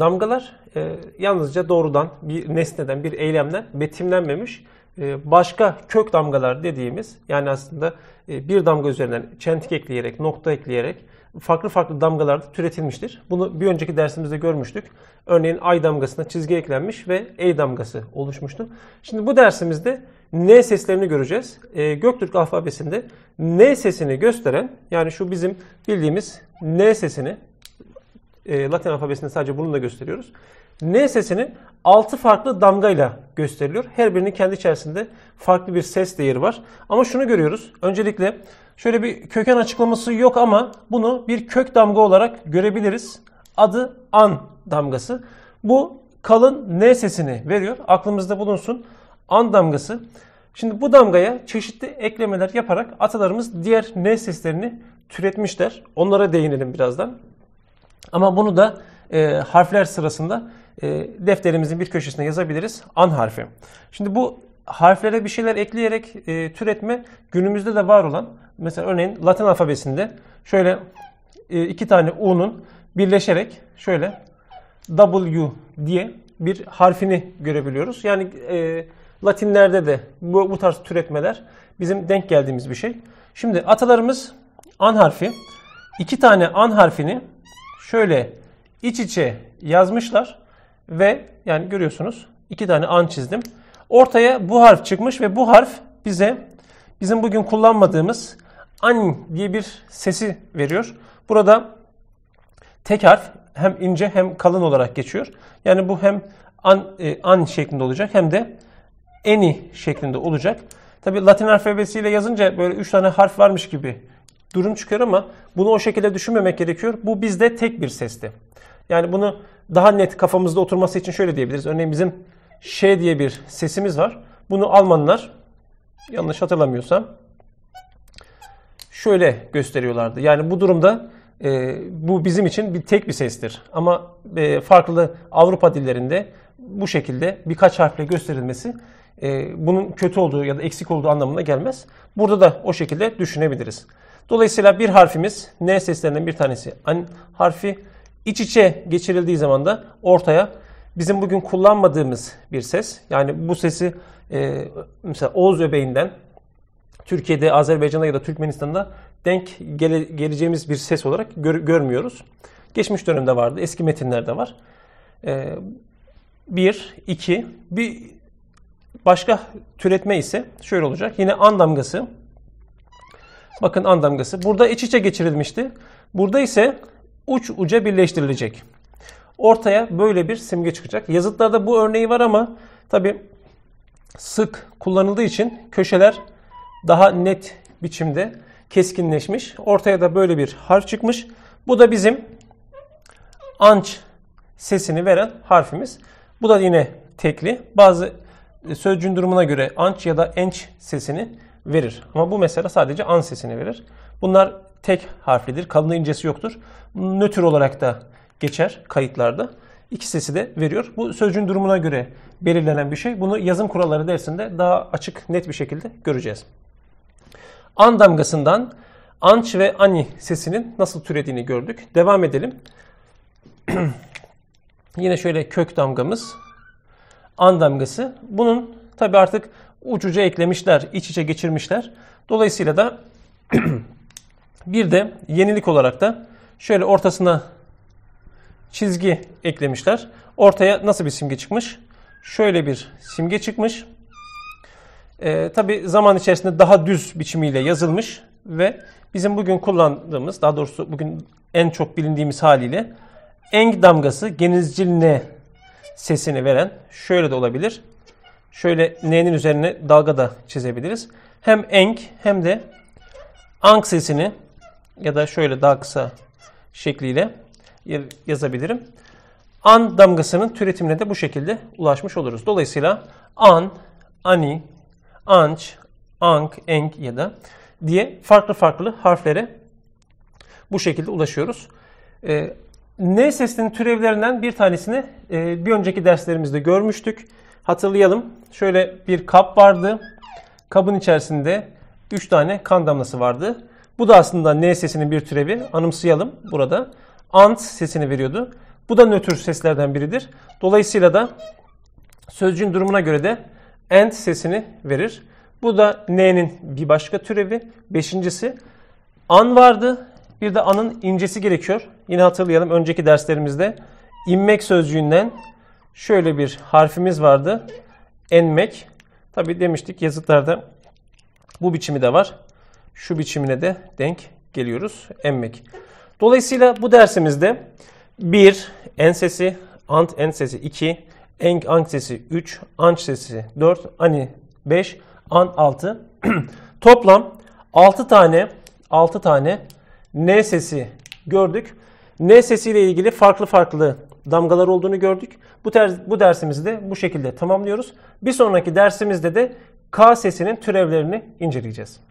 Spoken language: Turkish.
Damgalar e, yalnızca doğrudan bir nesneden, bir eylemden betimlenmemiş e, başka kök damgalar dediğimiz yani aslında e, bir damga üzerinden çentik ekleyerek, nokta ekleyerek farklı farklı damgalarda türetilmiştir. Bunu bir önceki dersimizde görmüştük. Örneğin ay damgasına çizgi eklenmiş ve ey damgası oluşmuştu. Şimdi bu dersimizde N seslerini göreceğiz. E, Göktürk alfabesinde N sesini gösteren yani şu bizim bildiğimiz N sesini e, Latin alfabesinde sadece bununla gösteriyoruz. N sesinin 6 farklı damgayla gösteriliyor. Her birinin kendi içerisinde farklı bir ses değeri var. Ama şunu görüyoruz. Öncelikle şöyle bir köken açıklaması yok ama bunu bir kök damga olarak görebiliriz. Adı an damgası. Bu kalın N sesini veriyor. Aklımızda bulunsun. An damgası. Şimdi bu damgaya çeşitli eklemeler yaparak atalarımız diğer N seslerini türetmişler. Onlara değinelim birazdan. Ama bunu da e, harfler sırasında e, defterimizin bir köşesine yazabiliriz. An harfi. Şimdi bu harflere bir şeyler ekleyerek e, türetme günümüzde de var olan mesela örneğin Latin alfabesinde şöyle e, iki tane U'nun birleşerek şöyle W diye bir harfini görebiliyoruz. Yani e, Latinlerde de bu, bu tarz türetmeler bizim denk geldiğimiz bir şey. Şimdi atalarımız an harfi. iki tane an harfini şöyle iç içe yazmışlar ve yani görüyorsunuz iki tane an çizdim. Ortaya bu harf çıkmış ve bu harf bize bizim bugün kullanmadığımız an diye bir sesi veriyor. Burada tek harf hem ince hem kalın olarak geçiyor. Yani bu hem an, e, an şeklinde olacak hem de eni şeklinde olacak. Tabi Latin alfabesiyle yazınca böyle üç tane harf varmış gibi durum çıkıyor ama bunu o şekilde düşünmemek gerekiyor. Bu bizde tek bir sesti. Yani bunu daha net kafamızda oturması için şöyle diyebiliriz. Örneğin bizim Ş diye bir sesimiz var. Bunu Almanlar yanlış hatırlamıyorsam şöyle gösteriyorlardı. Yani bu durumda e, bu bizim için bir tek bir sestir. Ama e, farklı Avrupa dillerinde bu şekilde birkaç harfle gösterilmesi e, bunun kötü olduğu ya da eksik olduğu anlamına gelmez. Burada da o şekilde düşünebiliriz. Dolayısıyla bir harfimiz N seslerinden bir tanesi an harfi iç içe geçirildiği zaman da ortaya bizim bugün kullanmadığımız bir ses. Yani bu sesi e, mesela Oğuz öbeğinden Türkiye'de, Azerbaycan'da ya da Türkmenistan'da denk gele, geleceğimiz bir ses olarak gör, görmüyoruz. Geçmiş dönemde vardı, eski metinlerde var. E, bir, iki, bir Başka türetme ise şöyle olacak. Yine an damgası. Bakın an damgası. Burada iç içe geçirilmişti. Burada ise uç uca birleştirilecek. Ortaya böyle bir simge çıkacak. Yazıtlarda bu örneği var ama tabi sık kullanıldığı için köşeler daha net biçimde keskinleşmiş. Ortaya da böyle bir harf çıkmış. Bu da bizim anç sesini veren harfimiz. Bu da yine tekli. Bazı e, sözcüğün durumuna göre anç ya da enç sesini verir. Ama bu mesela sadece an sesini verir. Bunlar tek harflidir. Kalınlığı incesi yoktur. Nötr olarak da geçer kayıtlarda. İki sesi de veriyor. Bu sözcüğün durumuna göre belirlenen bir şey. Bunu yazım kuralları dersinde daha açık, net bir şekilde göreceğiz. An damgasından anç ve ani sesinin nasıl türediğini gördük. Devam edelim. Yine şöyle kök damgamız an damgası. Bunun tabi artık ucucu eklemişler, iç içe geçirmişler. Dolayısıyla da bir de yenilik olarak da şöyle ortasına çizgi eklemişler. Ortaya nasıl bir simge çıkmış? Şöyle bir simge çıkmış. Ee, Tabi zaman içerisinde daha düz biçimiyle yazılmış ve bizim bugün kullandığımız, daha doğrusu bugün en çok bilindiğimiz haliyle eng damgası genizcil ne sesini veren şöyle de olabilir. Şöyle n'nin üzerine dalga da çizebiliriz. Hem enk hem de ank sesini ya da şöyle daha kısa şekliyle yazabilirim. An damgasının türetimine de bu şekilde ulaşmış oluruz. Dolayısıyla an, ani, anç, ank, enk ya da diye farklı farklı harflere bu şekilde ulaşıyoruz. Ee, N sesinin türevlerinden bir tanesini e, bir önceki derslerimizde görmüştük. Hatırlayalım. Şöyle bir kap vardı. Kabın içerisinde 3 tane kan damlası vardı. Bu da aslında N sesinin bir türevi. Anımsayalım burada. Ant sesini veriyordu. Bu da nötr seslerden biridir. Dolayısıyla da sözcüğün durumuna göre de ant sesini verir. Bu da n'nin bir başka türevi. Beşincisi an vardı. Bir de anın incesi gerekiyor. Yine hatırlayalım önceki derslerimizde inmek sözcüğünden şöyle bir harfimiz vardı. Enmek. Tabi demiştik yazıtlarda bu biçimi de var. Şu biçimine de denk geliyoruz. Enmek. Dolayısıyla bu dersimizde 1 en sesi, ant en sesi 2, eng ang sesi 3, anç sesi 4, ani 5, an 6. Toplam 6 tane 6 tane N sesi gördük. N sesiyle ilgili farklı farklı damgalar olduğunu gördük. Bu, ter, bu dersimizi de bu şekilde tamamlıyoruz. Bir sonraki dersimizde de K sesinin türevlerini inceleyeceğiz.